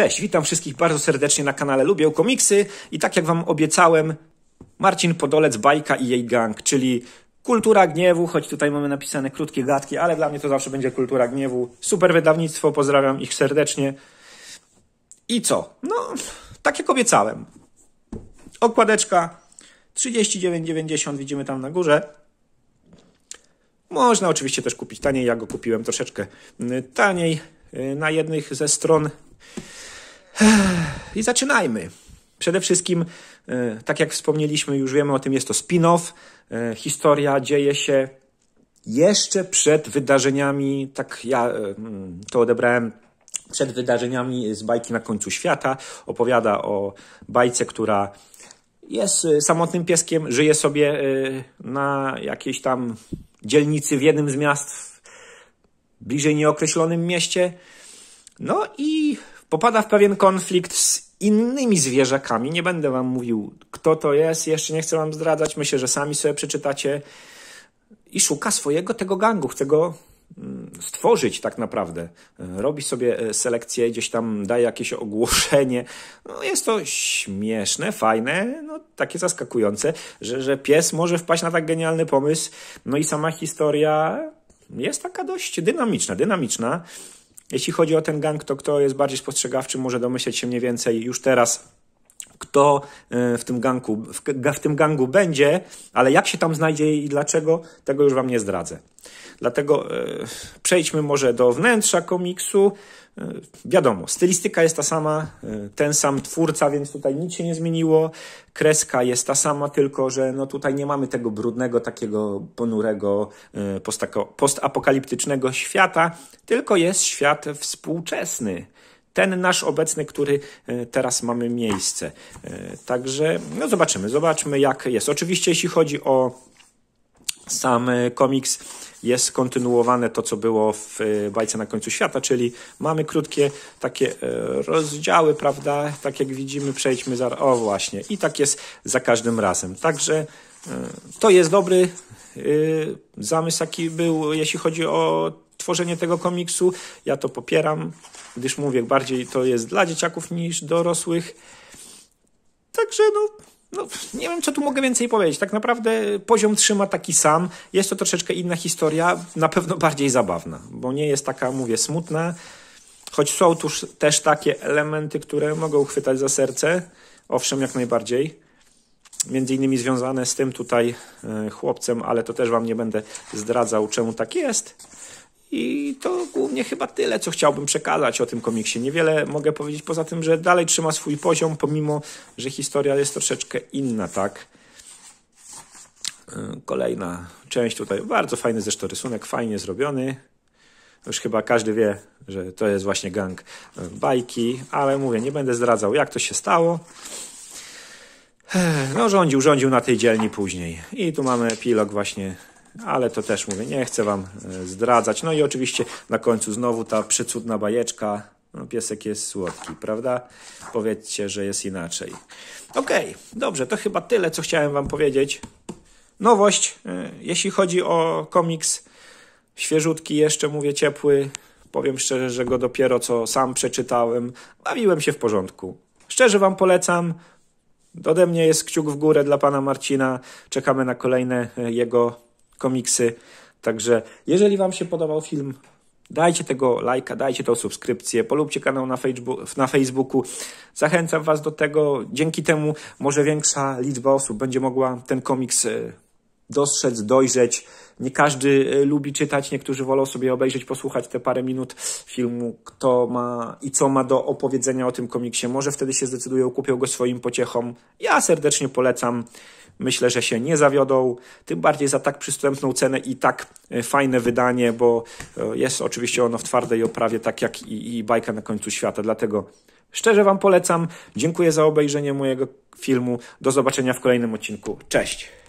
Cześć, witam wszystkich bardzo serdecznie na kanale Lubię Komiksy i tak jak Wam obiecałem, Marcin Podolec, Bajka i jej gang, czyli Kultura Gniewu, choć tutaj mamy napisane krótkie gadki, ale dla mnie to zawsze będzie Kultura Gniewu. Super wydawnictwo, pozdrawiam ich serdecznie. I co? No, tak jak obiecałem. Okładeczka 39,90 widzimy tam na górze. Można oczywiście też kupić taniej, ja go kupiłem troszeczkę y, taniej y, na jednych ze stron i zaczynajmy. Przede wszystkim, e, tak jak wspomnieliśmy, już wiemy o tym, jest to spin-off. E, historia dzieje się jeszcze przed wydarzeniami, tak ja e, mm, to odebrałem, przed wydarzeniami z bajki na końcu świata. Opowiada o bajce, która jest samotnym pieskiem, żyje sobie na jakiejś tam dzielnicy w jednym z miast, w bliżej nieokreślonym mieście. No i popada w pewien konflikt z innymi zwierzakami. Nie będę wam mówił, kto to jest, jeszcze nie chcę wam zdradzać. Myślę, że sami sobie przeczytacie. I szuka swojego tego gangu, chce go mm, stworzyć tak naprawdę. Robi sobie e, selekcję, gdzieś tam daje jakieś ogłoszenie. No, jest to śmieszne, fajne, no, takie zaskakujące, że, że pies może wpaść na tak genialny pomysł. No i sama historia jest taka dość dynamiczna, dynamiczna. Jeśli chodzi o ten gang, to kto jest bardziej spostrzegawczy, może domyśleć się mniej więcej już teraz, kto e, w tym, gangu w, w tym gangu będzie, ale jak się tam znajdzie i dlaczego, tego już Wam nie zdradzę. Dlatego e, przejdźmy może do wnętrza komiksu. E, wiadomo, stylistyka jest ta sama, ten sam twórca, więc tutaj nic się nie zmieniło. Kreska jest ta sama, tylko że no tutaj nie mamy tego brudnego, takiego ponurego, postako, postapokaliptycznego świata, tylko jest świat współczesny ten nasz obecny, który e, teraz mamy miejsce. E, także no zobaczymy, zobaczmy jak jest. Oczywiście jeśli chodzi o sam e, komiks, jest kontynuowane to, co było w bajce na końcu świata, czyli mamy krótkie takie rozdziały, prawda? Tak jak widzimy, przejdźmy za. O, właśnie. I tak jest za każdym razem. Także to jest dobry zamysł, jaki był, jeśli chodzi o stworzenie tego komiksu. Ja to popieram, gdyż mówię, bardziej to jest dla dzieciaków niż dorosłych. Także no, no, nie wiem, co tu mogę więcej powiedzieć. Tak naprawdę poziom trzyma taki sam. Jest to troszeczkę inna historia, na pewno bardziej zabawna, bo nie jest taka, mówię, smutna. Choć są tu też takie elementy, które mogą chwytać za serce. Owszem, jak najbardziej. Między innymi związane z tym tutaj e, chłopcem, ale to też Wam nie będę zdradzał, czemu tak jest. I to głównie chyba tyle, co chciałbym przekazać o tym komiksie. Niewiele mogę powiedzieć poza tym, że dalej trzyma swój poziom, pomimo, że historia jest troszeczkę inna, tak? E, kolejna część tutaj, bardzo fajny zresztą rysunek, fajnie zrobiony. Już chyba każdy wie, że to jest właśnie gang e, bajki, ale mówię, nie będę zdradzał, jak to się stało. E, no rządził, rządził na tej dzielni później. I tu mamy epilog właśnie ale to też mówię, nie chcę Wam e, zdradzać. No i oczywiście na końcu znowu ta przecudna bajeczka. No, piesek jest słodki, prawda? Powiedzcie, że jest inaczej. Okej, okay, dobrze, to chyba tyle, co chciałem Wam powiedzieć. Nowość, e, jeśli chodzi o komiks świeżutki, jeszcze mówię ciepły. Powiem szczerze, że go dopiero co sam przeczytałem. Bawiłem się w porządku. Szczerze Wam polecam. Ode mnie jest kciuk w górę dla pana Marcina. Czekamy na kolejne e, jego komiksy. Także jeżeli Wam się podobał film, dajcie tego lajka, dajcie tą subskrypcję, polubcie kanał na, Facebook, na Facebooku. Zachęcam Was do tego. Dzięki temu może większa liczba osób będzie mogła ten komiks e, dostrzec, dojrzeć. Nie każdy e, lubi czytać, niektórzy wolą sobie obejrzeć, posłuchać te parę minut filmu, kto ma i co ma do opowiedzenia o tym komiksie. Może wtedy się zdecydują, kupią go swoim pociechom. Ja serdecznie polecam. Myślę, że się nie zawiodą, tym bardziej za tak przystępną cenę i tak e, fajne wydanie, bo e, jest oczywiście ono w twardej oprawie, tak jak i, i bajka na końcu świata. Dlatego szczerze Wam polecam. Dziękuję za obejrzenie mojego filmu. Do zobaczenia w kolejnym odcinku. Cześć!